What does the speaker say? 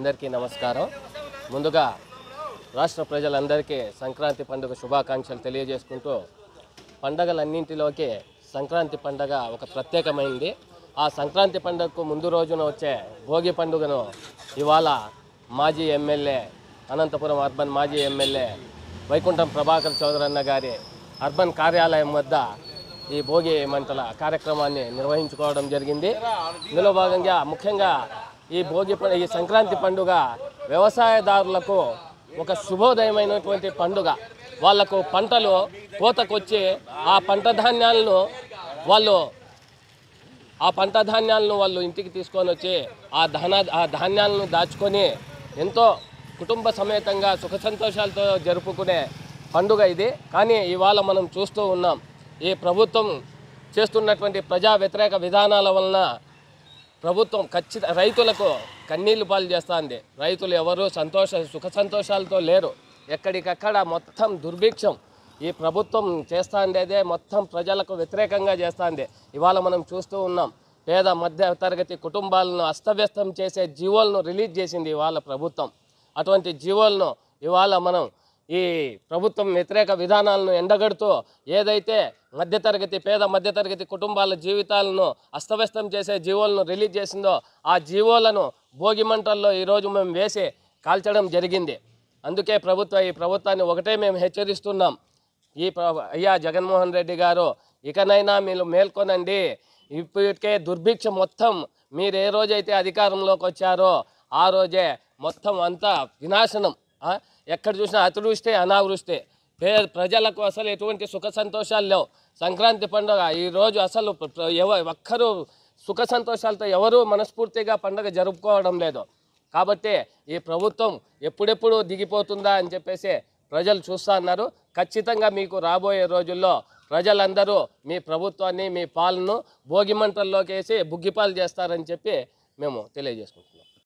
అందరికీ నమస్కారం ముందుగా రాష్ట్ర ప్రజలందరికీ సంక్రాంతి పండుగ శుభాకాంక్షలు తెలియజేసుకుంటూ పండగలన్నింటిలోకి సంక్రాంతి పండగ ఒక ప్రత్యేకమైంది ఆ సంక్రాంతి పండుగకు ముందు రోజున వచ్చే భోగి పండుగను ఇవాళ మాజీ ఎమ్మెల్యే అనంతపురం అర్బన్ మాజీ ఎమ్మెల్యే వైకుంఠం ప్రభాకర్ చౌదరన్న గారి అర్బన్ కార్యాలయం వద్ద ఈ భోగి మంటల కార్యక్రమాన్ని నిర్వహించుకోవడం జరిగింది ఇందులో భాగంగా ముఖ్యంగా ఈ భోగి ఈ సంక్రాంతి పండుగ వ్యవసాయదారులకు ఒక శుభోదయమైనటువంటి పండుగ వాళ్లకు పంటలు కోతకొచ్చి ఆ పంట ధాన్యాలను వాళ్ళు ఆ పంట ధాన్యాలను వాళ్ళు ఇంటికి తీసుకొని వచ్చి ఆ ధాన ఆ ధాన్యాలను దాచుకొని ఎంతో కుటుంబ సమేతంగా సుఖ సంతోషాలతో జరుపుకునే పండుగ ఇది కానీ ఇవాళ మనం చూస్తూ ఉన్నాం ఈ ప్రభుత్వం చేస్తున్నటువంటి ప్రజా వ్యతిరేక విధానాల వలన ప్రభుత్వం ఖచ్చిత రైతులకు కన్నీళ్ళు పాలు చేస్తుంది రైతులు ఎవరు సంతోష సుఖ సంతోషాలతో లేరు ఎక్కడికక్కడ మొత్తం దుర్భిక్షం ఈ ప్రభుత్వం చేస్తాండేదే మొత్తం ప్రజలకు వ్యతిరేకంగా చేస్తుంది ఇవాళ మనం చూస్తూ ఉన్నాం పేద మధ్య తరగతి కుటుంబాలను అస్తవ్యస్తం చేసే జీవోలను రిలీజ్ చేసింది ఇవాళ ప్రభుత్వం అటువంటి జీవోలను ఇవాళ మనం ఈ ప్రభుత్వం వ్యతిరేక విధానాలను ఎండగడుతూ ఏదైతే మధ్యతరగతి పేద మధ్యతరగతి కుటుంబాల జీవితాలను అస్తవ్యస్తం చేసే జీవోలను రిలీజ్ చేసిందో ఆ జీవోలను భోగిమంటల్లో ఈరోజు మేము వేసి కాల్చడం జరిగింది అందుకే ప్రభుత్వ ఈ ప్రభుత్వాన్ని ఒకటే మేము హెచ్చరిస్తున్నాం ఈ అయ్యా జగన్మోహన్ రెడ్డి గారు ఇకనైనా మీరు మేల్కొనండి ఇప్పటికే దుర్భిక్ష మొత్తం మీరు ఏ రోజైతే అధికారంలోకి వచ్చారో ఆ రోజే మొత్తం అంతా వినాశనం ఎక్కడ చూసినా అతివృష్టే అనావృష్టి పేద ప్రజలకు అసలు ఎటువంటి సుఖ సంతోషాలు లేవు సంక్రాంతి పండుగ ఈరోజు అసలు ఎవ ఒక్కరు సుఖ సంతోషాలతో ఎవరూ మనస్ఫూర్తిగా పండుగ జరుపుకోవడం లేదు కాబట్టి ఈ ప్రభుత్వం ఎప్పుడెప్పుడు దిగిపోతుందా అని చెప్పేసి ప్రజలు చూస్తూ ఉన్నారు ఖచ్చితంగా మీకు రాబోయే రోజుల్లో ప్రజలందరూ మీ ప్రభుత్వాన్ని మీ పాలను భోగిమంటల్లోకి వేసి బుగ్గిపాలు చేస్తారని చెప్పి మేము తెలియజేసుకుంటున్నాం